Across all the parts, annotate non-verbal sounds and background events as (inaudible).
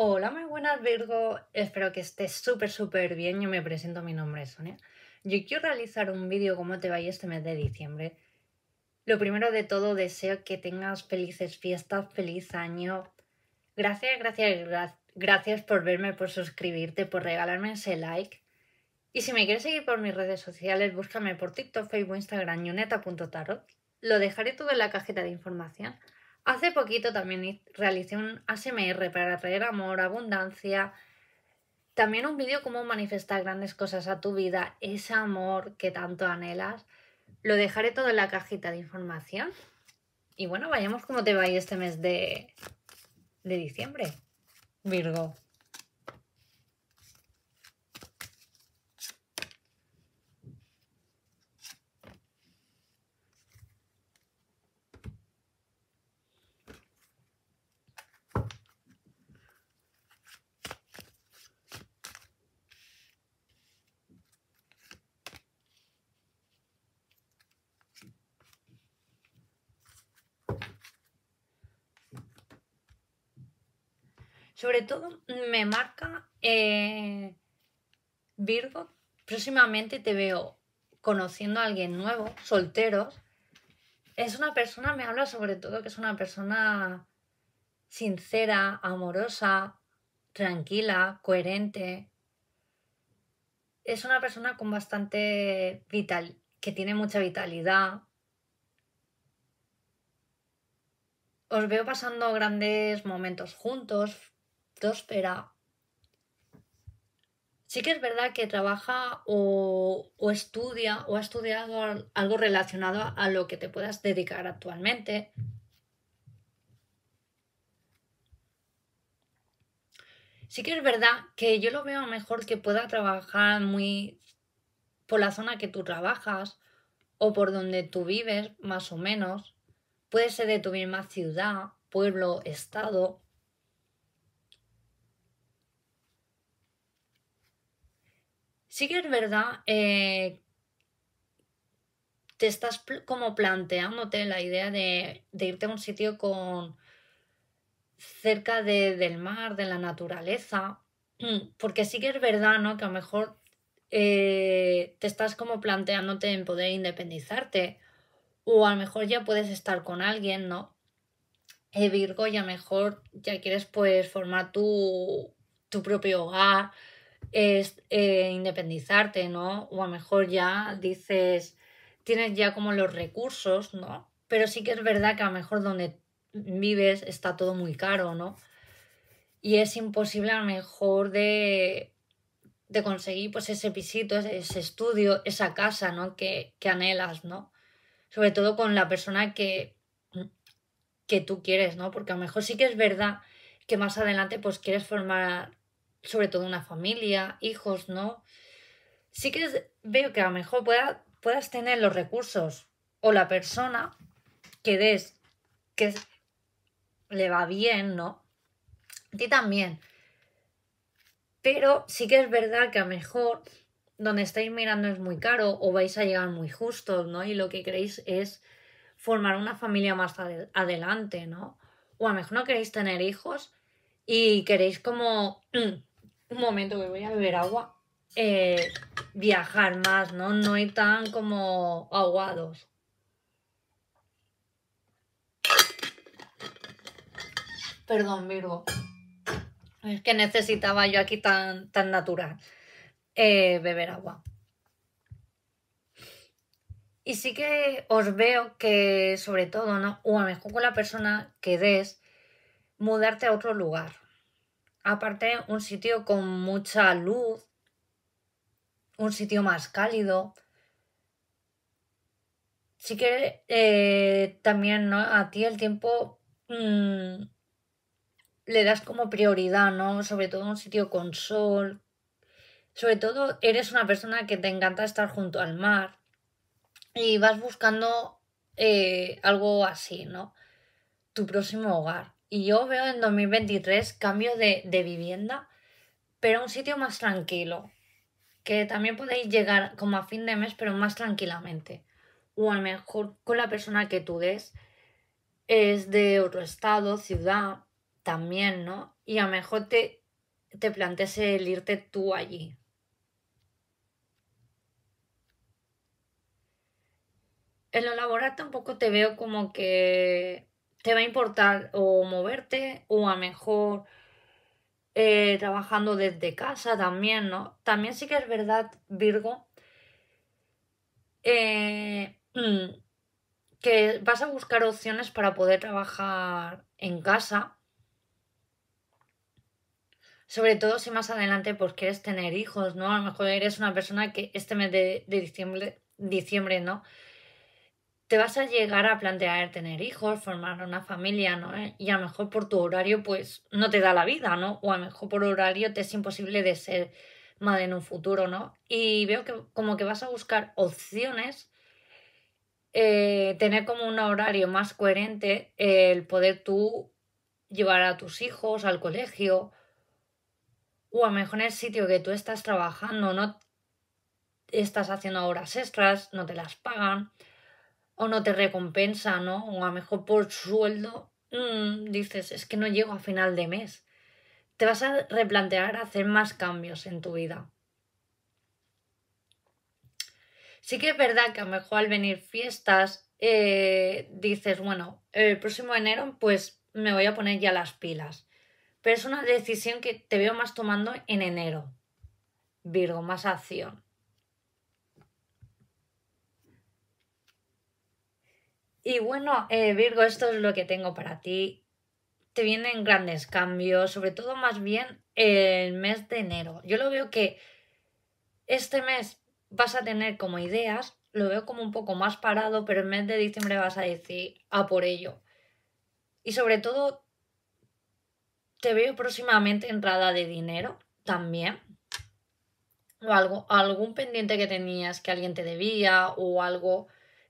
Hola, muy buenas Virgo, espero que estés súper súper bien, yo me presento, mi nombre es Sonia. Yo quiero realizar un vídeo cómo te va este mes de diciembre. Lo primero de todo, deseo que tengas felices fiestas, feliz año. Gracias, gracias, gracias por verme, por suscribirte, por regalarme ese like. Y si me quieres seguir por mis redes sociales, búscame por TikTok, Facebook, Instagram, yuneta.tarot. Lo dejaré todo en la cajita de información. Hace poquito también realicé un ASMR para traer amor, abundancia. También un vídeo cómo manifestar grandes cosas a tu vida, ese amor que tanto anhelas. Lo dejaré todo en la cajita de información. Y bueno, vayamos cómo te va este mes de diciembre, Virgo. Sobre todo me marca eh, Virgo. Próximamente te veo conociendo a alguien nuevo, soltero. Es una persona, me habla sobre todo que es una persona sincera, amorosa, tranquila, coherente. Es una persona con bastante vital, que tiene mucha vitalidad. Os veo pasando grandes momentos juntos, Sí que es verdad que trabaja o, o estudia o ha estudiado algo relacionado a lo que te puedas dedicar actualmente. Sí que es verdad que yo lo veo mejor que pueda trabajar muy por la zona que tú trabajas o por donde tú vives, más o menos. Puede ser de tu misma ciudad, pueblo, estado. Sí que es verdad, eh, te estás como planteándote la idea de, irte a un sitio con cerca de, del mar, de la naturaleza, (clears throat) porque sí que es verdad, ¿no? Que a lo mejor eh, te estás como planteándote en poder independizarte o a lo mejor ya puedes estar con alguien, ¿no? Y eh, Virgo, ya mejor ya quieres pues formar tu, tu propio hogar, es eh, independizarte, ¿no? O a lo mejor ya dices, tienes ya como los recursos, ¿no? Pero sí que es verdad que a lo mejor donde vives está todo muy caro, ¿no? Y es imposible a lo mejor de, conseguir pues ese pisito, ese, estudio, esa casa, ¿no? Que, anhelas, ¿no? Sobre todo con la persona que, que tú quieres, ¿no? Porque a lo mejor sí que es verdad que más adelante pues quieres formar sobre todo una familia, hijos, ¿no? Sí que veo que a lo mejor puedas tener los recursos o la persona que des, que le va bien, ¿no? A ti también. Pero sí que es verdad que a lo mejor donde estáis mirando es muy caro o vais a llegar muy justos, ¿no? Y lo que queréis es formar una familia más adelante, ¿no? O a lo mejor no queréis tener hijos y queréis como (clears throat) un momento que voy a beber agua, eh, viajar más, ¿no? No ir tan como aguados. Perdón, Virgo. Es que necesitaba yo aquí tan, tan natural eh, beber agua. Y sí que os veo que, sobre todo, ¿no? O a mejor con la persona que des, mudarte a otro lugar. Aparte, un sitio con mucha luz, un sitio más cálido. Sí que eh, también ¿no? a ti el tiempo mm, le das como prioridad, ¿no? Sobre todo un sitio con sol. Sobre todo eres una persona que te encanta estar junto al mar y vas buscando eh, algo así, ¿no? Tu próximo hogar. Y yo veo en 2023 cambio de, de vivienda, pero un sitio más tranquilo. Que también podéis llegar como a fin de mes, pero más tranquilamente. O a lo mejor con la persona que tú des es de otro estado, ciudad, también, ¿no? Y a lo mejor te, te plantees el irte tú allí. En lo laboral tampoco te veo como que te va a importar o moverte o a mejor eh, trabajando desde casa también, ¿no? También sí que es verdad, Virgo, eh, mm, que vas a buscar opciones para poder trabajar en casa. Sobre todo si más adelante pues quieres tener hijos, ¿no? A lo mejor eres una persona que este mes de, diciembre, diciembre, ¿no? te vas a llegar a plantear tener hijos, formar una familia, ¿no? ¿Eh? Y a lo mejor por tu horario, pues no te da la vida, ¿no? O a lo mejor por horario te es imposible de ser madre en un futuro, ¿no? Y veo que como que vas a buscar opciones, eh, tener como un horario más coherente, eh, el poder tú llevar a tus hijos al colegio, o a lo mejor en el sitio que tú estás trabajando, no estás haciendo horas extras, no te las pagan o no te recompensa, ¿no? O a lo mejor por sueldo mm, dices, es que no llego a final de mes. Te vas a replantear hacer más cambios en tu vida. Sí que es verdad que a lo mejor al venir fiestas eh, dices, bueno, el próximo enero pues me voy a poner ya las pilas. Pero es una decisión que te veo más tomando en enero. Virgo, más acción. Y bueno, eh, Virgo, esto es lo que tengo para ti. Te vienen grandes cambios, sobre todo más bien el mes de enero. Yo lo veo que este mes vas a tener como ideas, lo veo como un poco más parado, pero el mes de diciembre vas a decir a por ello. Y sobre todo, te veo próximamente entrada de dinero también. O algo, algún pendiente que tenías que alguien te debía o algo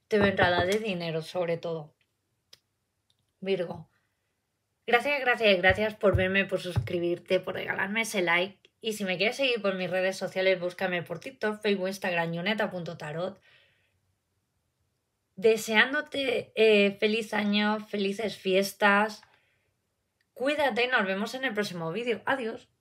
te vendrá de dinero sobre todo. Virgo. Gracias, gracias, gracias por verme, por suscribirte, por regalarme ese like. Y si me quieres seguir por mis redes sociales, búscame por TikTok, Facebook, Instagram, yuneta.tarot. Deseándote eh, feliz año, felices fiestas. Cuídate y nos vemos en el próximo vídeo. Adiós.